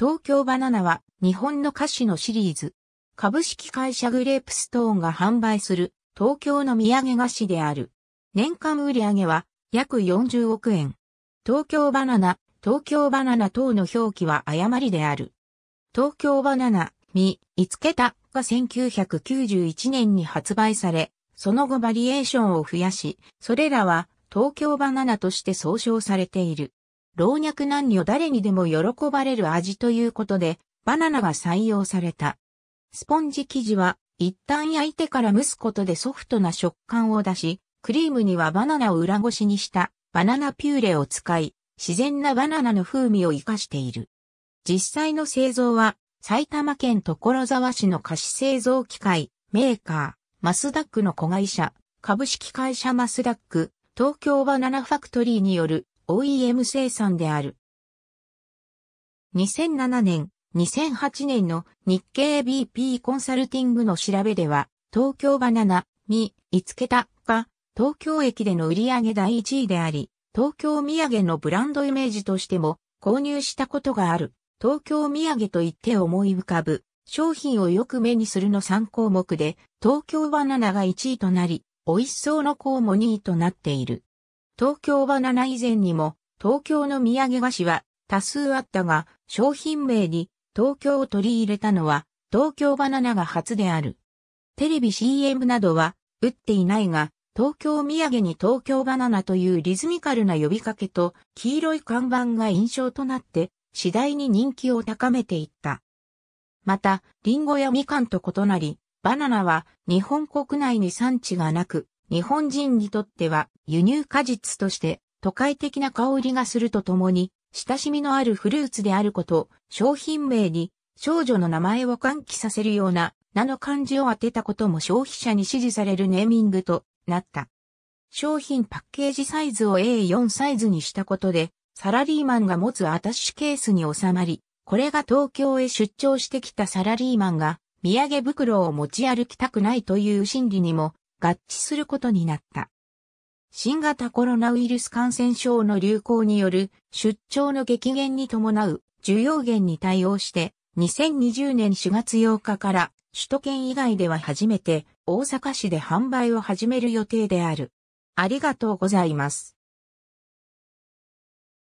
東京バナナは日本の菓子のシリーズ。株式会社グレープストーンが販売する東京の土産菓子である。年間売上は約40億円。東京バナナ、東京バナナ等の表記は誤りである。東京バナナ、み、いつけたが1991年に発売され、その後バリエーションを増やし、それらは東京バナナとして総称されている。老若男女誰にでも喜ばれる味ということで、バナナが採用された。スポンジ生地は、一旦焼いてから蒸すことでソフトな食感を出し、クリームにはバナナを裏ごしにしたバナナピューレを使い、自然なバナナの風味を活かしている。実際の製造は、埼玉県所沢市の菓子製造機械、メーカー、マスダックの子会社、株式会社マスダック、東京バナナファクトリーによる OEM 生産である。2007年、2008年の日経 BP コンサルティングの調べでは、東京バナナ、み、いつけたが、東京駅での売り上げ第1位であり、東京土産のブランドイメージとしても購入したことがある。東京土産と言って思い浮かぶ。商品をよく目にするの3項目で、東京バナナが1位となり、美味しそうの項も2位となっている。東京バナナ以前にも、東京の土産菓子は多数あったが、商品名に東京を取り入れたのは、東京バナナが初である。テレビ CM などは、打っていないが、東京土産に東京バナナというリズミカルな呼びかけと、黄色い看板が印象となって、次第に人気を高めていった。また、リンゴやみかんと異なり、バナナは日本国内に産地がなく、日本人にとっては輸入果実として都会的な香りがするとともに、親しみのあるフルーツであること、商品名に少女の名前を喚起させるような名の漢字を当てたことも消費者に支持されるネーミングとなった。商品パッケージサイズを A4 サイズにしたことで、サラリーマンが持つアタッシュケースに収まり、これが東京へ出張してきたサラリーマンが、土産袋を持ち歩きたくないという心理にも合致することになった。新型コロナウイルス感染症の流行による出張の激減に伴う需要減に対応して2020年4月8日から首都圏以外では初めて大阪市で販売を始める予定である。ありがとうございます。